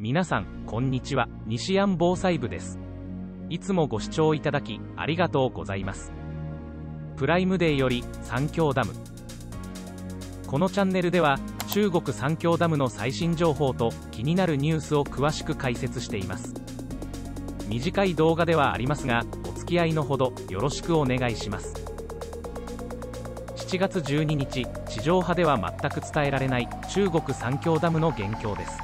皆さん、こんにちは、西安防災部です。いつもご視聴いただき、ありがとうございます。プライムデーより、三峡ダム。このチャンネルでは、中国三峡ダムの最新情報と、気になるニュースを詳しく解説しています。短い動画ではありますが、お付き合いのほど、よろしくお願いします。7月12日地上波では全く伝えられない中国三峡ダムの現況です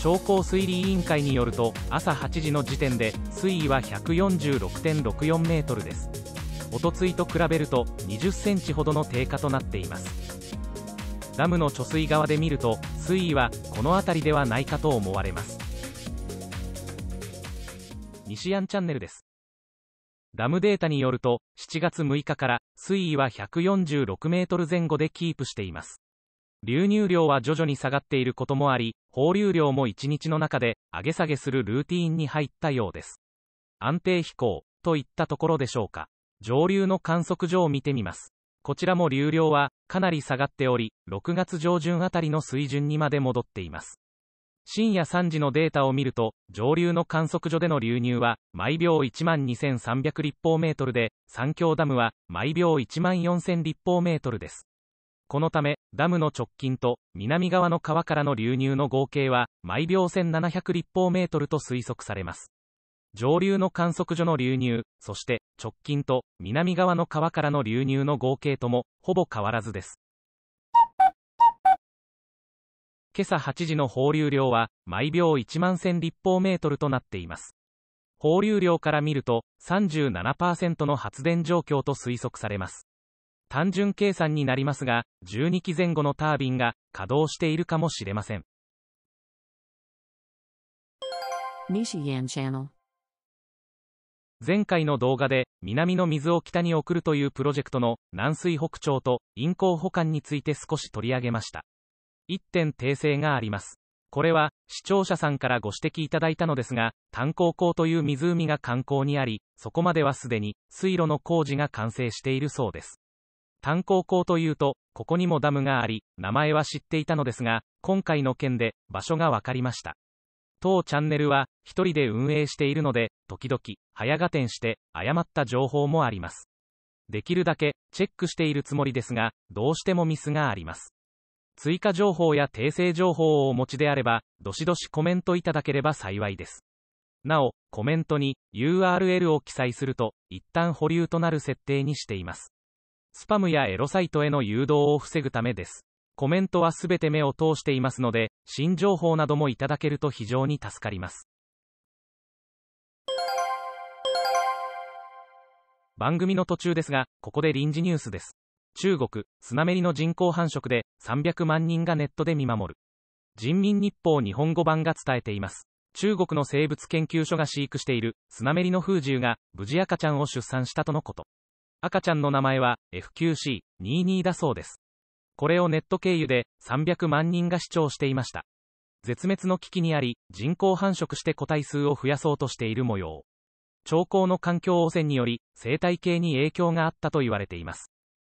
商工推理委員会によると朝8時の時点で水位は146.64メートルです一昨日と比べると20センチほどの低下となっていますダムの貯水側で見ると水位はこの辺りではないかと思われます西安チャンネルですダムデータによると7月6日から水位は146メートル前後でキープしています流入量は徐々に下がっていることもあり、放流量も1日の中で上げ下げするルーティーンに入ったようです。安定飛行といったところでしょうか。上流の観測所を見てみます。こちらも流量はかなり下がっており、6月上旬あたりの水準にまで戻っています。深夜3時のデータを見ると、上流の観測所での流入は、毎秒12,300立方メートルで、三峡ダムは、毎秒14,000立方メートルです。このため、ダムの直近と南側の川からの流入の合計は毎秒1700立方メートルと推測されます。上流の観測所の流入、そして直近と南側の川からの流入の合計ともほぼ変わらずです。今朝8時の放流量は毎秒1万1000立方メートルとなっています。放流量から見ると37%の発電状況と推測されます。単純計算になりますが、12機前後のタービンが稼働しているかもしれません。前回の動画で南の水を北に送るというプロジェクトの南水北朝と陰港保管について少し取り上げました。1点訂正があります。これは視聴者さんからご指摘いただいたのですが、炭鉱港という湖が観光にあり、そこまではすでに水路の工事が完成しているそうです。炭鉱港というと、ここにもダムがあり、名前は知っていたのですが、今回の件で場所が分かりました。当チャンネルは、一人で運営しているので、時々、早て点して、誤った情報もあります。できるだけ、チェックしているつもりですが、どうしてもミスがあります。追加情報や訂正情報をお持ちであれば、どしどしコメントいただければ幸いです。なお、コメントに URL を記載すると、一旦保留となる設定にしています。スパムやエロサイトへの誘導を防ぐためです。コメントはすべて目を通していますので、新情報などもいただけると非常に助かります。番組の途中ですが、ここで臨時ニュースです。中国、スナメリの人口繁殖で300万人がネットで見守る。人民日報日本語版が伝えています。中国の生物研究所が飼育しているスナメリの風獣が無事赤ちゃんを出産したとのこと。赤ちゃんの名前は FQC22 だそうです。これをネット経由で300万人が視聴していました。絶滅の危機にあり、人工繁殖して個体数を増やそうとしている模様。兆候の環境汚染により、生態系に影響があったと言われています。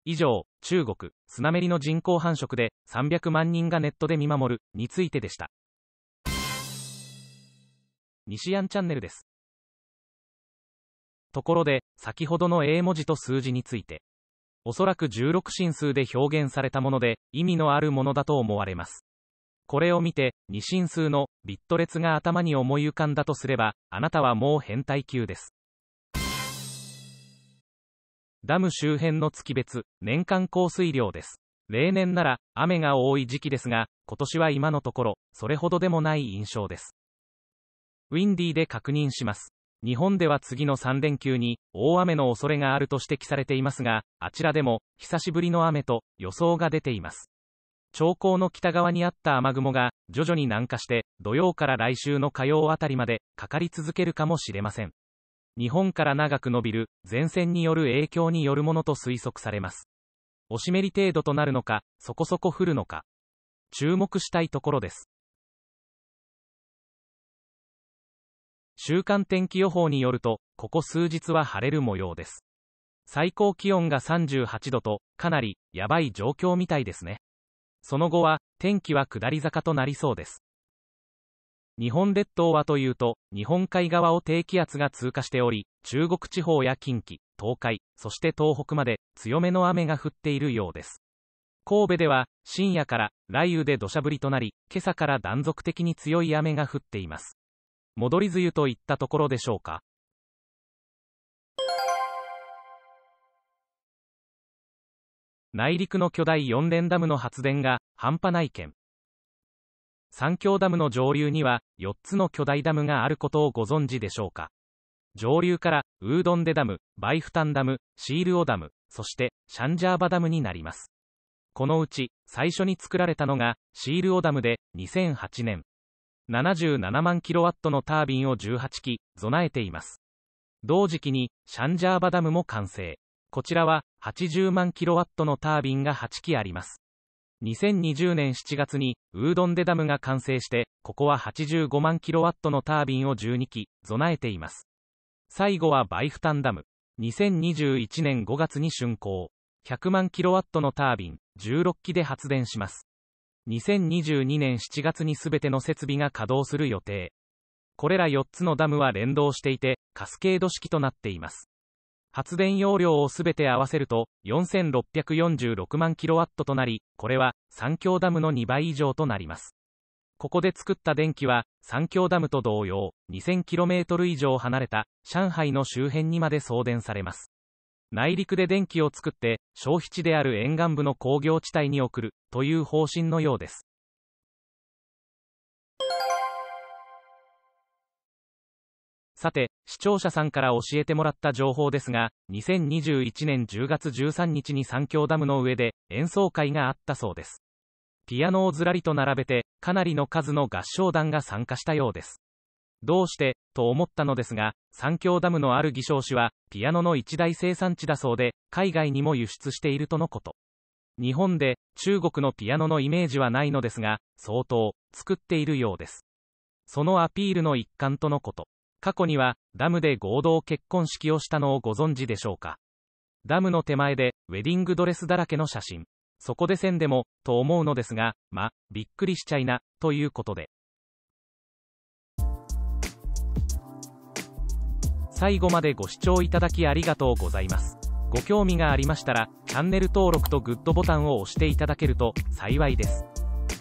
以上、中国、スナメリの人工繁殖で300万人がネットで見守るについてでした。西安チャンネルです。ところで、先ほどの英文字と数字について、おそらく16進数で表現されたもので、意味のあるものだと思われます。これを見て、2進数のビット列が頭に思い浮かんだとすれば、あなたはもう変態級です。ダム周辺の月別、年間降水量です。例年なら、雨が多い時期ですが、今年は今のところ、それほどでもない印象です。ウィンディーで確認します。日本では次の3連休に大雨の恐れがあると指摘されていますが、あちらでも久しぶりの雨と予想が出ています。長江の北側にあった雨雲が徐々に南下して土曜から来週の火曜あたりまでかかり続けるかもしれません。日本から長く伸びる前線による影響によるものと推測されます。おしめり程度となるのか、そこそこ降るのか。注目したいところです。週間天気予報によると、ここ数日は晴れる模様です。最高気温が38度と、かなり、やばい状況みたいですね。その後は、天気は下り坂となりそうです。日本列島はというと、日本海側を低気圧が通過しており、中国地方や近畿、東海、そして東北まで強めの雨が降っているようです。神戸では深夜から雷雨で土砂降りとなり、今朝から断続的に強い雨が降っています。戻り梅雨といったところでしょうか。内陸の巨大4連ダムの発電が半端ない県三峡ダムの上流には4つの巨大ダムがあることをご存知でしょうか上流からウードンデダムバイフタンダムシールオダムそしてシャンジャーバダムになりますこのうち最初に作られたのがシールオダムで2008年77万キロワットのタービンを18基備えています。同時期にシャンジャーバダムも完成。こちらは80万キロワットのタービンが8基あります。2020年7月にウードンデダムが完成して、ここは85万キロワットのタービンを12基備えています。最後はバイフタンダム。2021年5月に竣工。100万キロワットのタービン16基で発電します。2022年7月にすべての設備が稼働する予定。これら4つのダムは連動していて、カスケード式となっています。発電容量をすべて合わせると、4646万キロワットとなり、これは三峡ダムの2倍以上となります。ここで作った電気は、三峡ダムと同様、2 0 0 0トル以上離れた上海の周辺にまで送電されます。内陸で電気を作って消費地である沿岸部の工業地帯に送るという方針のようですさて視聴者さんから教えてもらった情報ですが2021年10月13日に三峡ダムの上で演奏会があったそうですピアノをずらりと並べてかなりの数の合唱団が参加したようですどうしてと思ったのですが、三峡ダムのある偽証紙は、ピアノの一大生産地だそうで、海外にも輸出しているとのこと。日本で、中国のピアノのイメージはないのですが、相当、作っているようです。そのアピールの一環とのこと。過去には、ダムで合同結婚式をしたのをご存知でしょうか。ダムの手前で、ウェディングドレスだらけの写真。そこで線でも、と思うのですが、ま、びっくりしちゃいな、ということで。最後までご視聴いただきありがとうございます。ご興味がありましたら、チャンネル登録とグッドボタンを押していただけると幸いです。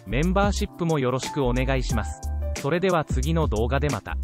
メンバーシップもよろしくお願いします。それでは次の動画でまた。